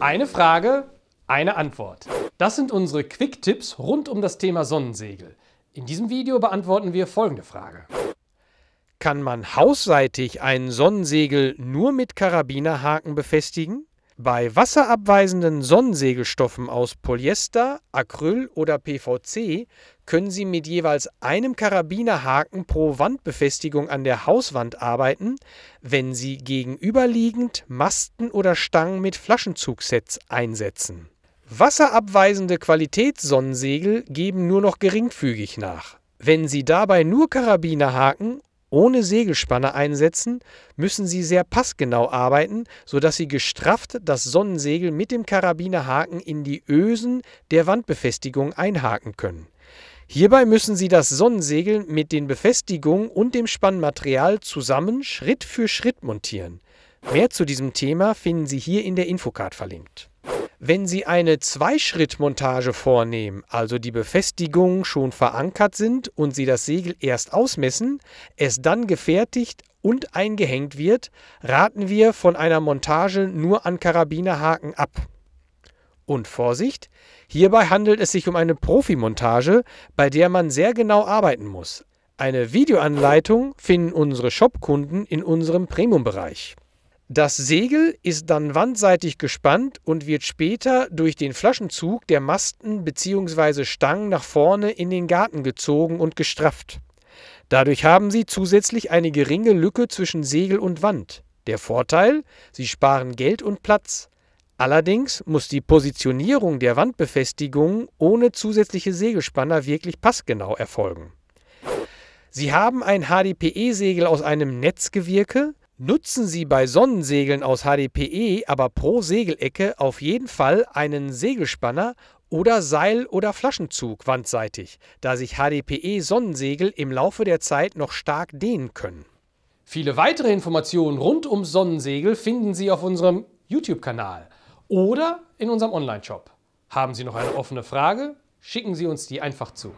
Eine Frage, eine Antwort. Das sind unsere Quick-Tipps rund um das Thema Sonnensegel. In diesem Video beantworten wir folgende Frage. Kann man hausseitig ein Sonnensegel nur mit Karabinerhaken befestigen? Bei wasserabweisenden Sonnensegelstoffen aus Polyester, Acryl oder PVC können Sie mit jeweils einem Karabinerhaken pro Wandbefestigung an der Hauswand arbeiten, wenn Sie gegenüberliegend Masten oder Stangen mit Flaschenzugsets einsetzen. Wasserabweisende Qualitätssonnensegel geben nur noch geringfügig nach. Wenn Sie dabei nur Karabinerhaken ohne Segelspanne einsetzen, müssen sie sehr passgenau arbeiten, sodass sie gestrafft das Sonnensegel mit dem Karabinerhaken in die Ösen der Wandbefestigung einhaken können. Hierbei müssen sie das Sonnensegel mit den Befestigungen und dem Spannmaterial zusammen Schritt für Schritt montieren. Mehr zu diesem Thema finden Sie hier in der Infocard verlinkt. Wenn Sie eine Zweischrittmontage vornehmen, also die Befestigungen schon verankert sind und Sie das Segel erst ausmessen, es dann gefertigt und eingehängt wird, raten wir von einer Montage nur an Karabinerhaken ab. Und Vorsicht, hierbei handelt es sich um eine Profimontage, bei der man sehr genau arbeiten muss. Eine Videoanleitung finden unsere Shopkunden in unserem Premium-Bereich. Das Segel ist dann wandseitig gespannt und wird später durch den Flaschenzug der Masten bzw. Stangen nach vorne in den Garten gezogen und gestrafft. Dadurch haben sie zusätzlich eine geringe Lücke zwischen Segel und Wand. Der Vorteil, sie sparen Geld und Platz. Allerdings muss die Positionierung der Wandbefestigung ohne zusätzliche Segelspanner wirklich passgenau erfolgen. Sie haben ein HDPE-Segel aus einem Netzgewirke, nutzen Sie bei Sonnensegeln aus HDPE aber pro Segelecke auf jeden Fall einen Segelspanner oder Seil- oder Flaschenzug wandseitig, da sich HDPE-Sonnensegel im Laufe der Zeit noch stark dehnen können. Viele weitere Informationen rund um Sonnensegel finden Sie auf unserem YouTube-Kanal oder in unserem Online-Shop. Haben Sie noch eine offene Frage? Schicken Sie uns die einfach zu.